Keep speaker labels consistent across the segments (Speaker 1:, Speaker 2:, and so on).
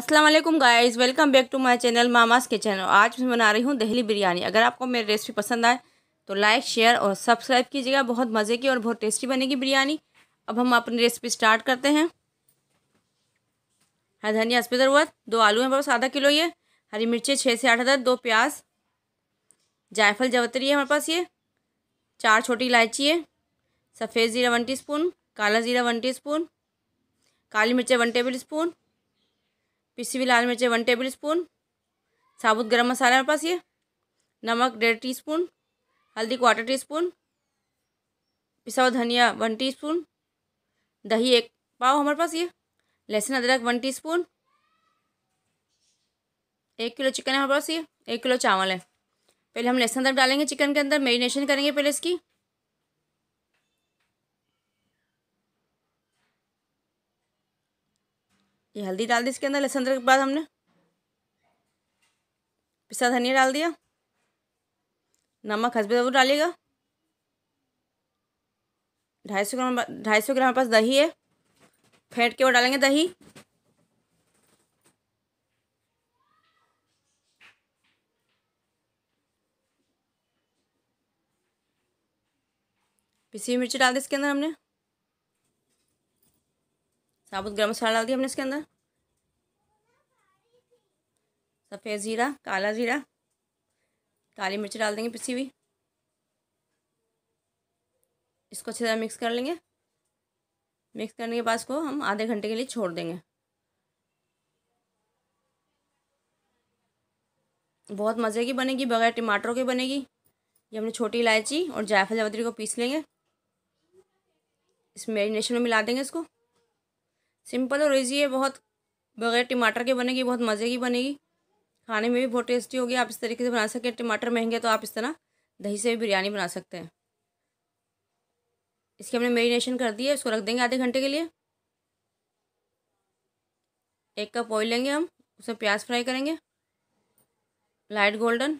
Speaker 1: अस्सलाम वालेकुम guys welcome back to my channel mama's kitchen channel आज मैं बना रही हूँ दहली बिरयानी अगर आपको मेरी रेसिपी पसंद आए तो लाइक शेयर और सब्सक्राइब कीजिएगा बहुत मज़े की और बहुत टेस्टी बनेगी बिरयानी अब हम अपनी रेसिपी स्टार्ट करते हैं हरी धनिया हंस ज़रूरत दो आलू हैं बस आधा किलो ये हरी मिर्चें छः से आठ हज़ार दो प्याज जायफल जवतरी है हमारे पास ये चार छोटी इलायची है सफ़ेद ज़ीरा वन स्पून काला ज़ीरा वन स्पून काली मिर्चें वन टेबल स्पून पिसी हुई लाल मिर्चें वन टेबल स्पून साबुत गर्म मसाला मेरे पास ये नमक डेढ़ टी स्पून हल्दी क्वार्टर टी स्पून पिसा हुआ धनिया वन टी स्पून दही एक पाव हमारे पास ये लहसुन अदरक वन टी स्पून एक किलो चिकन है हमारे पास ये एक किलो चावल है पहले हम लहसुन अदरक डालेंगे चिकन के अंदर मेरीनेशन करेंगे पहले इसकी ये हल्दी डाल दी इसके अंदर लहसुन अदरक के बाद हमने पिसा धनिया डाल दिया नमक हसबे जरूर डालिएगा ढाई सौ ग्राम ढाई सौ ग्राम हमारे पास दही है फेंट के वो डालेंगे दही पिसी मिर्ची डाल दी इसके अंदर हमने साबुत गर्म मसाला डाल दिया हमने इसके अंदर सफ़ेद ज़ीरा काला ज़ीरा काली मिर्च डाल देंगे पिसी हुई इसको अच्छे तरह मिक्स कर लेंगे मिक्स करने के बाद इसको हम आधे घंटे के लिए छोड़ देंगे बहुत मज़े की बनेगी बगैर टमाटरों के बनेगी ये हमने छोटी इलायची और जायफल जावत्री को पीस लेंगे इस मैरिनेशन में मिला देंगे इसको सिंपल और ईजी है बहुत बगैर टमाटर के बनेगी बहुत मज़े की बनेगी खाने में भी बहुत टेस्टी होगी आप इस तरीके से बना सकते हैं टमाटर महंगे तो आप इस तरह दही से भी बिरयानी बना सकते हैं इसकी हमने मेरीनेशन कर दी है इसको रख देंगे आधे घंटे के लिए एक कप ऑयल लेंगे हम उसमें प्याज फ्राई करेंगे लाइट गोल्डन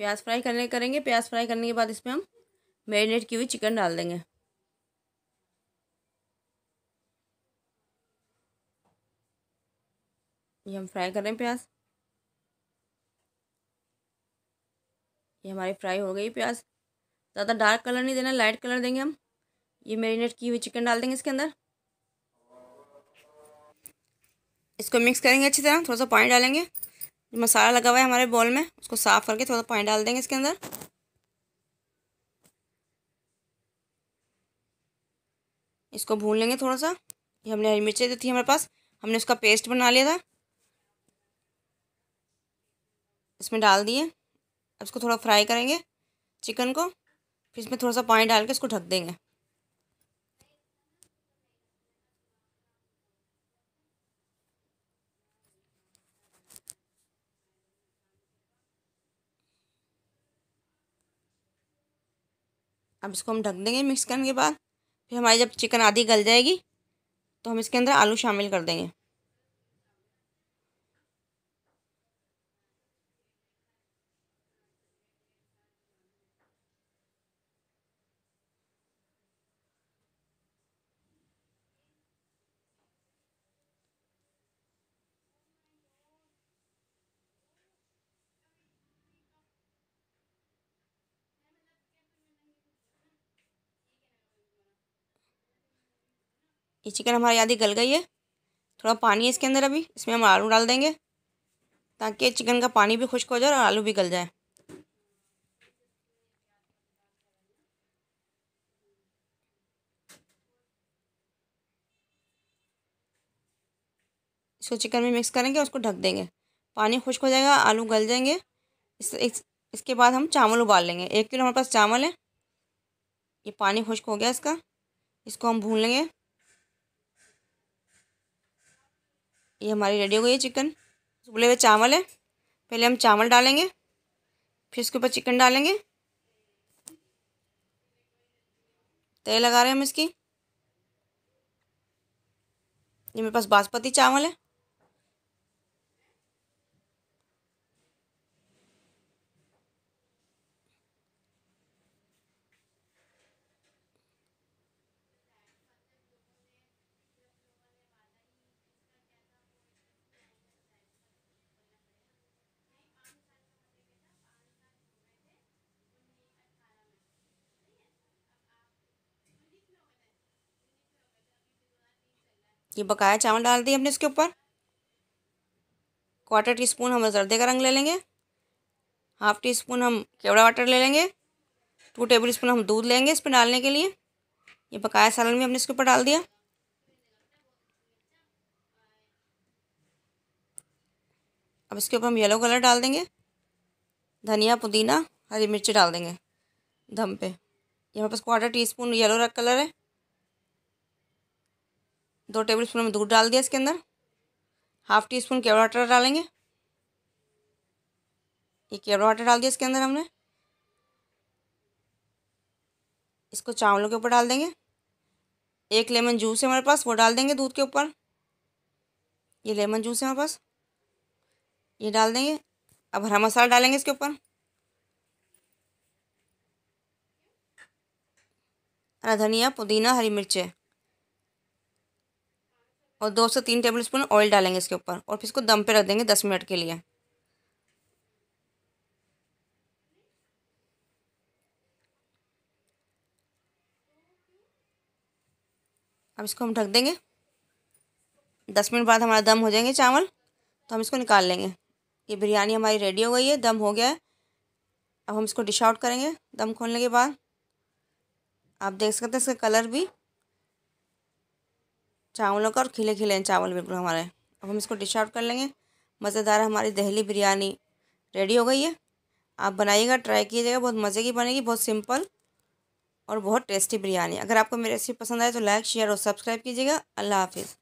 Speaker 1: प्याज फ्राई करने करेंगे प्याज फ्राई करने के बाद इसमें हम मैरिनेट की हुई चिकन डाल देंगे ये हम फ्राई कर रहे हैं प्याज ये हमारी फ्राई हो गई प्याज ज़्यादा डार्क कलर नहीं देना लाइट कलर देंगे हम ये मैरिनेट की हुई चिकन डाल देंगे इसके अंदर इसको मिक्स करेंगे अच्छी तरह थोड़ा सा पानी डालेंगे जो मसाला लगा हुआ है हमारे बॉल में उसको साफ़ करके थोड़ा पानी डाल देंगे इसके अंदर इसको भून लेंगे थोड़ा सा ये हमने हरी मिर्ची जो थी हमारे पास हमने उसका पेस्ट बना लिया था इसमें डाल दिए अब इसको थोड़ा फ्राई करेंगे चिकन को फिर इसमें थोड़ा सा पानी डाल के इसको ढक देंगे अब इसको हम ढक देंगे मिक्स करने के बाद फिर हमारी जब चिकन आधी गल जाएगी तो हम इसके अंदर आलू शामिल कर देंगे ये चिकन हमारी ही गल गई है थोड़ा पानी है इसके अंदर अभी इसमें हम आलू डाल देंगे ताकि चिकन का पानी भी खुश्क हो जाए और आलू भी गल जाए इसको चिकन में मिक्स करेंगे और उसको ढक देंगे पानी खुश्क हो जाएगा आलू गल जाएंगे इस, इस इसके बाद हम चावल उबाल लेंगे एक किलो हमारे पास चावल है ये पानी खुश्क हो गया इसका इसको हम भून लेंगे ये हमारी रेडी हो गई है चिकन उबले हुए चावल है पहले हम चावल डालेंगे फिर उसके ऊपर चिकन डालेंगे तेल लगा रहे हैं हम इसकी ये मेरे पास बासमती चावल है ये बकाया चावल डाल दिए हमने इसके ऊपर क्वार्टर टी स्पून हम जर्दे का रंग ले लेंगे हाफ टी स्पून हम केवड़ा वाटर ले लेंगे टू टेबल स्पून हम दूध लेंगे इस पर डालने के लिए ये बकाया सालन भी हमने इसके ऊपर डाल दिया अब इसके ऊपर हम येलो कलर डाल देंगे धनिया पुदीना हरी मिर्ची डाल देंगे दम पे ये हमारे पास quarter teaspoon yellow colour है दो टेबल स्पून हम दूध डाल दिया इसके अंदर हाफ टी स्पून केवड़ा वाटर डालेंगे ये केवड़ा वाटर डाल दिया इसके अंदर हमने इसको चावलों के ऊपर डाल देंगे एक लेमन जूस है हमारे पास वो डाल देंगे दूध के ऊपर ये लेमन जूस है हमारे पास ये डाल देंगे अब हरा मसाला डालेंगे इसके ऊपर हरा धनिया पुदीना हरी मिर्चें और दो से तीन टेबल स्पून ऑयल डालेंगे इसके ऊपर और फिर इसको दम पे रख देंगे दस मिनट के लिए अब इसको हम ढक देंगे दस मिनट बाद हमारा दम हो जाएंगे चावल तो हम इसको निकाल लेंगे ये बिरयानी हमारी रेडी हो गई है दम हो गया है अब हम इसको डिश आउट करेंगे दम खोलने के बाद आप देख सकते हैं इसका कलर भी चावलों का और खिले खिले हैं चावल बिल्कुल हमारे अब हम इसको डिश आउट कर लेंगे मज़ेदार हमारी दहली बिरयानी रेडी हो गई है आप बनाइएगा ट्राई कीजिएगा बहुत मज़े की बनेगी बहुत सिंपल और बहुत टेस्टी बिरयानी अगर आपको मेरी रेसिपी पसंद आए तो लाइक शेयर और सब्सक्राइब कीजिएगा अल्लाह हाफिज़